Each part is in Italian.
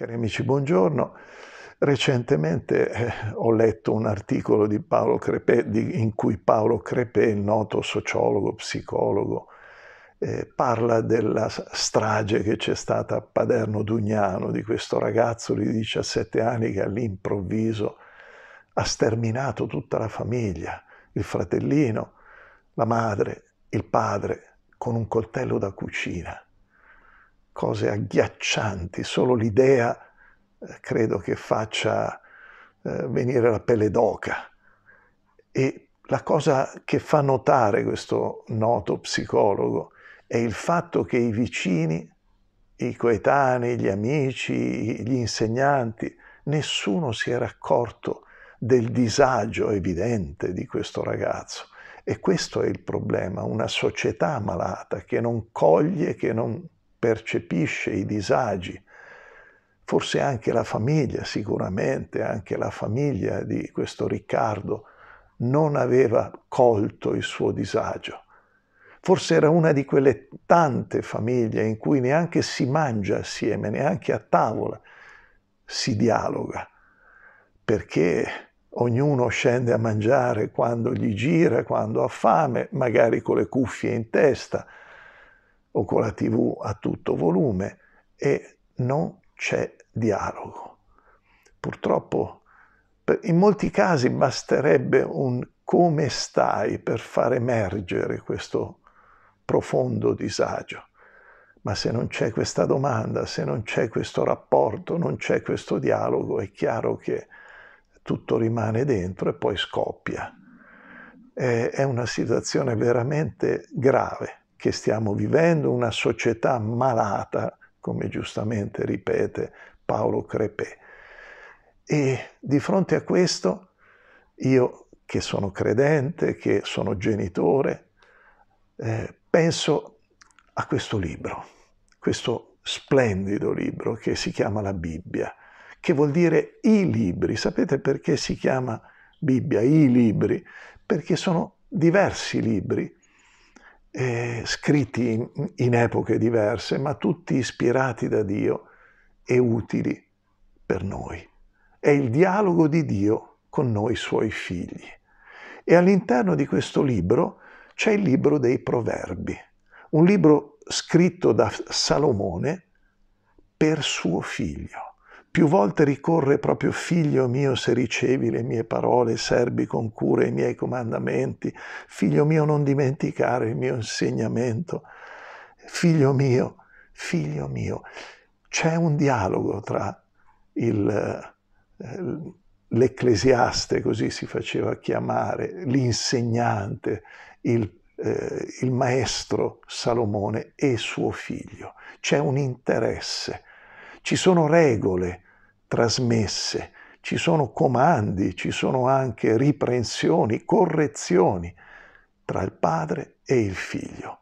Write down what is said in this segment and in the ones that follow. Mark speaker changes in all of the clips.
Speaker 1: Cari amici, buongiorno. Recentemente eh, ho letto un articolo di Paolo Crepè di, in cui Paolo Crepè, il noto sociologo, psicologo, eh, parla della strage che c'è stata a Paderno Dugnano di questo ragazzo di 17 anni che all'improvviso ha sterminato tutta la famiglia, il fratellino, la madre, il padre, con un coltello da cucina cose agghiaccianti, solo l'idea eh, credo che faccia eh, venire la pelle d'oca. E la cosa che fa notare questo noto psicologo è il fatto che i vicini, i coetanei, gli amici, gli insegnanti, nessuno si era accorto del disagio evidente di questo ragazzo. E questo è il problema, una società malata che non coglie, che non percepisce i disagi, forse anche la famiglia, sicuramente anche la famiglia di questo Riccardo non aveva colto il suo disagio. Forse era una di quelle tante famiglie in cui neanche si mangia assieme, neanche a tavola si dialoga, perché ognuno scende a mangiare quando gli gira, quando ha fame, magari con le cuffie in testa, o con la tv a tutto volume e non c'è dialogo. Purtroppo in molti casi basterebbe un come stai per far emergere questo profondo disagio. Ma se non c'è questa domanda, se non c'è questo rapporto, non c'è questo dialogo, è chiaro che tutto rimane dentro e poi scoppia. È una situazione veramente grave che stiamo vivendo una società malata, come giustamente ripete Paolo Crepè. E di fronte a questo, io che sono credente, che sono genitore, eh, penso a questo libro, questo splendido libro che si chiama la Bibbia, che vuol dire i libri. Sapete perché si chiama Bibbia, i libri? Perché sono diversi libri eh, scritti in, in epoche diverse, ma tutti ispirati da Dio e utili per noi. È il dialogo di Dio con noi suoi figli. E all'interno di questo libro c'è il libro dei proverbi, un libro scritto da Salomone per suo figlio. Più volte ricorre proprio figlio mio se ricevi le mie parole, serbi con cura i miei comandamenti, figlio mio non dimenticare il mio insegnamento, figlio mio, figlio mio. C'è un dialogo tra il, eh, l'ecclesiaste, così si faceva chiamare, l'insegnante, il, eh, il maestro Salomone e suo figlio. C'è un interesse ci sono regole trasmesse, ci sono comandi, ci sono anche riprensioni, correzioni tra il padre e il figlio.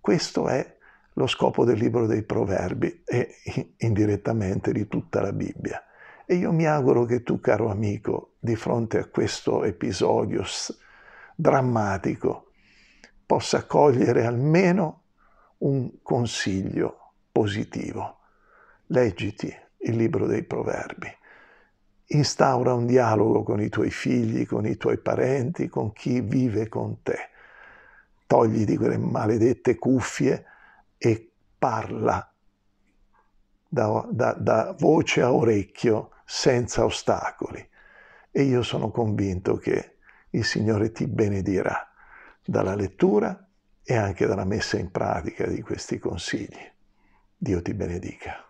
Speaker 1: Questo è lo scopo del libro dei proverbi e indirettamente di tutta la Bibbia. E io mi auguro che tu, caro amico, di fronte a questo episodio drammatico, possa cogliere almeno un consiglio positivo leggiti il libro dei proverbi, instaura un dialogo con i tuoi figli, con i tuoi parenti, con chi vive con te. Togli di quelle maledette cuffie e parla da, da, da voce a orecchio senza ostacoli. E io sono convinto che il Signore ti benedirà dalla lettura e anche dalla messa in pratica di questi consigli. Dio ti benedica.